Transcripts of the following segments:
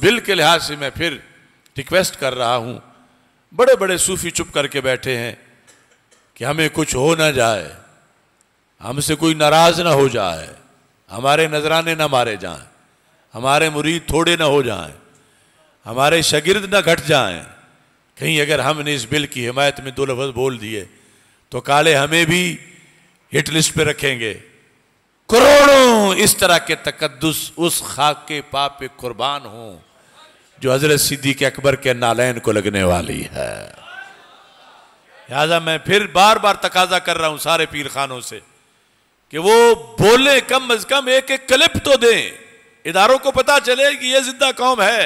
bill के लिहाज से मैं फिर रिक्वेस्ट कर रहा हूं बड़े बड़े सूफी चुप करके बैठे हैं कि हमें कुछ हो ना जाए हमसे कोई नाराज़ ना हो जाए हमारे नजराने ना मारे जाएं हमारे मुरीद थोड़े ना हो जाएं हमारे शगिर्द ना घट जाएं कहीं अगर हमने इस बिल की हिमायत में दो लफ्ज बोल दिए तो काले हमें भी हिट लिस्ट पे रखेंगे करोड़ों इस तरह के तकदस उस खाक के पाप पे कुर्बान हों जो हजरत सिद्दीक अकबर के नालैन को लगने वाली है लिहाजा मैं फिर बार बार तकाजा कर रहा हूं सारे पीर खानों से कि वो बोले कम अज कम एक एक क्लिप तो दें इधारों को पता चले कि ये जिंदा कौम है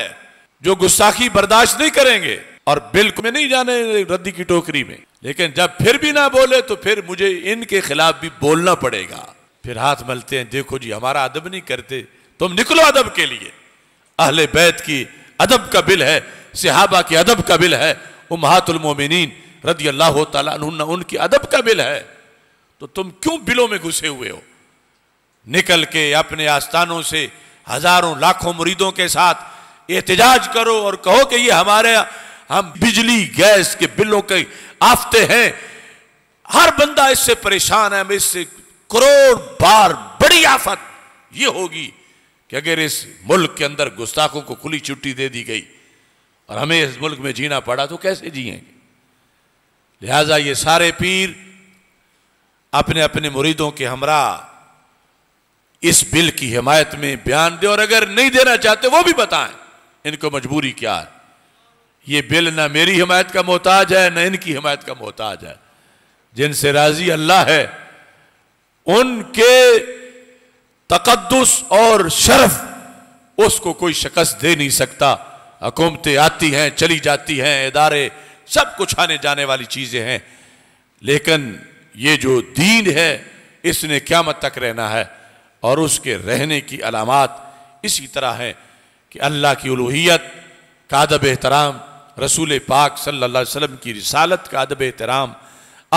जो गुस्साखी बर्दाश्त नहीं करेंगे और बिल्कुल में नहीं जाने रद्दी की टोकरी में लेकिन जब फिर भी ना बोले तो फिर मुझे इनके खिलाफ भी बोलना पड़ेगा फिर हाथ मलते हैं देखो जी हमारा अदब नहीं करते तुम निकलो अदब के लिए अहले बैत की अदब का बिल है सिहाबा के अदब का बिल है उमहातुलमोमिन रदी अल्लाह तला उनकी अदब का बिल है तो तुम क्यों बिलों में घुसे हुए हो निकल के अपने आस्थानों से हजारों लाखों मुरीदों के साथ एहतजाज करो और कहो कि ये हमारे हम बिजली गैस के बिलों के आफते हैं हर बंदा इससे परेशान है इससे करोड़ बार बड़ी आफत ये होगी कि अगर इस मुल्क के अंदर गुस्ताखों को खुली छुट्टी दे दी गई और हमें इस मुल्क में जीना पड़ा तो कैसे जिएंगे लिहाजा ये सारे पीर अपने अपने मुरीदों के हमरा इस बिल की हिमायत में बयान दे और अगर नहीं देना चाहते वो भी बताएं इनको मजबूरी क्या है ये बिल ना मेरी हिमायत का मोहताज है ना इनकी हिमायत का मोहताज है जिनसे राजी अल्लाह है उनके तकदस और शरफ उसको कोई शकस दे नहीं सकता हुकूमतें आती हैं चली जाती हैं इदारे सब कुछ आने जाने वाली चीज़ें हैं लेकिन ये जो दीन है इसने क्यामत तक रहना है और उसके रहने की अलामत इसी तरह है कि अल्लाह की उलूहियत का अदब एहतराम रसूल पाक सल्ला वसम की रिसालत का अदब एहतराम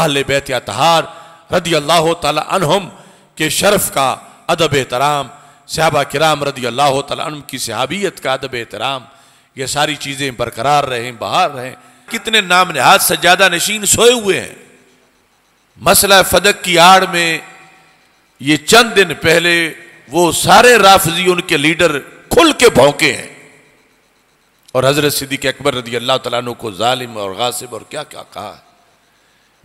अहल बैत तहार रदी अल्लाह तहम के शरफ का अदब एहतराम सहाबा कराम रदी अल्लाह तम की सहाबियत का अदब एहतराम ये सारी चीज़ें बरकरार रहें बाहर रहें कितने नाम नहाज सज्जादा नशीन सोए हुए हैं मसला फदक की आड़ में ये चंद दिन पहले वो सारे राफजी उनके लीडर खुल के भौंके हैं और हजरत सिद्दीक अकबर रदी अल्लाह तु को ालिम और गासिब और क्या क्या कहा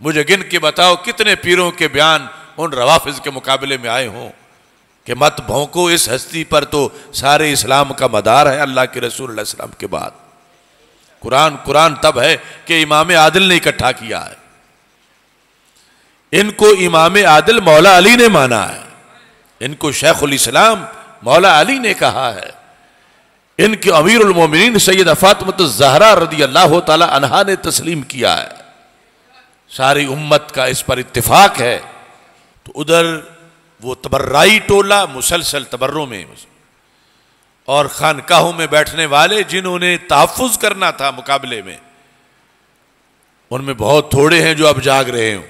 मुझे गिन के बताओ कितने पीरों के बयान उन रवाफिज के मुकाबले में आए हों कि मत भोंको इस हस्ती पर तो सारे इस्लाम का मदार है अल्लाह के रसूल के बाद कुरान कुरान तब है कि इमाम आदिल ने इकट्ठा किया है इनको इमाम आदिल मौला अली ने माना है इनको शेखुल इस्लाम मौला अली ने कहा है इनके अमीर उलमोमिन सैयद अफातमत जहरा रदी अल्लाह तहा ने तस्लीम किया है सारी उम्मत का इस पर इतफाक है तो उधर वो तबर्राई टोला मुसलसल तबर्रों में और खानकाहों में बैठने वाले जिन्होंने तहफुज करना था मुकाबले में उनमें बहुत थोड़े हैं जो अब जाग रहे हो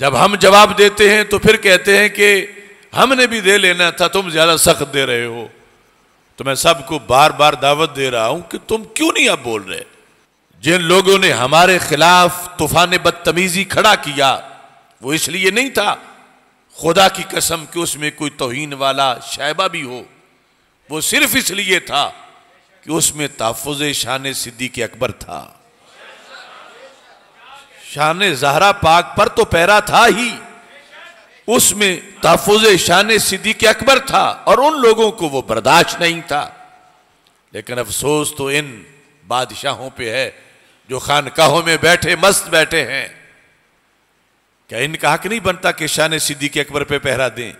जब हम जवाब देते हैं तो फिर कहते हैं कि हमने भी दे लेना था तुम ज़्यादा सख्त दे रहे हो तो मैं सबको बार बार दावत दे रहा हूं कि तुम क्यों नहीं अब बोल रहे जिन लोगों ने हमारे खिलाफ तूफान बदतमीजी खड़ा किया वो इसलिए नहीं था खुदा की कसम कि उसमें कोई तोहन वाला शायबा भी हो वो सिर्फ इसलिए था कि उसमें तहफुज शान सिद्दीक अकबर था शान जहरा पाक पर तो पैरा था ही उसमें तहफुज शान सिद्दीक अकबर था और उन लोगों को वो बर्दाश्त नहीं था लेकिन अफसोस तो इन बादशाहों पे है जो खानकाहों में बैठे मस्त बैठे हैं क्या इनका हक नहीं बनता कि सिद्दी सिद्दीक अकबर पे पहरा दें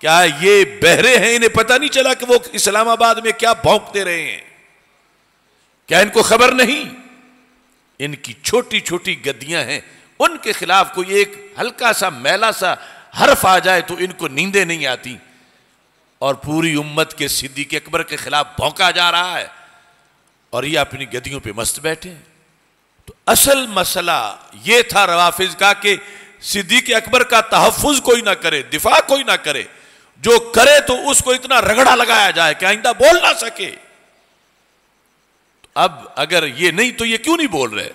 क्या ये बहरे हैं इन्हें पता नहीं चला कि वो इस्लामाबाद में क्या भौंकते रहे हैं क्या इनको खबर नहीं इनकी छोटी छोटी गद्दियां हैं उनके खिलाफ कोई एक हल्का सा मैला सा हर्फ आ जाए तो इनको नींदे नहीं आती और पूरी उम्मत के सिद्दीक अकबर के खिलाफ भौंका जा रहा है और ये अपनी गद्दियों पे मस्त बैठे हैं तो असल मसला ये था रवाफिज का कि सिद्दीक अकबर का तहफुज कोई ना करे दिफा कोई ना करे जो करे तो उसको इतना रगड़ा लगाया जाए कि आइंदा बोल ना सके तो अब अगर ये नहीं तो ये क्यों नहीं बोल रहे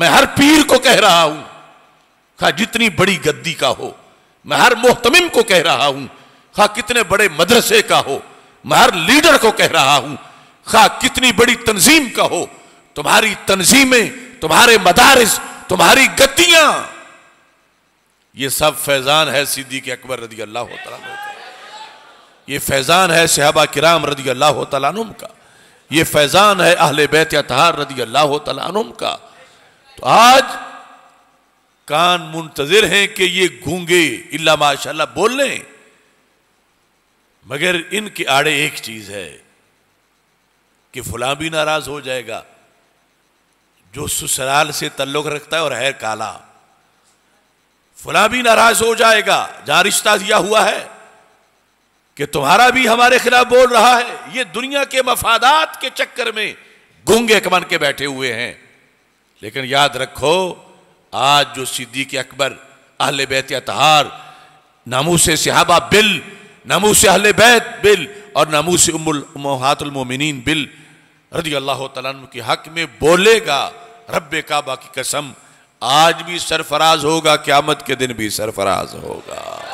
मैं हर पीर को कह रहा हूं खा जितनी बड़ी गद्दी का हो मैं हर मोहतमिम को कह रहा हूं खा कितने बड़े मदरसे का हो मैं हर लीडर को कह रहा हूं खा कितनी बड़ी तंजीम का हो तुम्हारी तनजीमें तुम्हारे मदारस तुम्हारी गतियां ये सब फैजान है सिद्दीक अकबर रदी अल्लाह तला ये फैजान है शहबा किराम रदी अल्लाह तुम का ये फैजान है अहले बैत तहार रदी अल्लाह तुम का तो आज कान मुंतजर हैं कि ये घूंगे इला माशाला बोल लें मगर इनके आड़े एक चीज है कि फुला भी नाराज हो जाएगा जो ससुराल से तल्लुक रखता है और है काला फुला भी नाराज हो जाएगा जहां रिश्ता दिया हुआ है कि तुम्हारा भी हमारे खिलाफ बोल रहा है ये दुनिया के मफादात के चक्कर में गुंगे कमन के बैठे हुए हैं लेकिन याद रखो आज जो सिद्दीक अकबर अहले बैत अतहार से सिहाबा बिल से अहले बैत बिल और नामूस उमुल मोहातुलमोमिन बिल रजी अल्लाह तला के हक में बोलेगा रब काबा की कसम आज भी सरफराज होगा क्यामत के दिन भी सरफराज होगा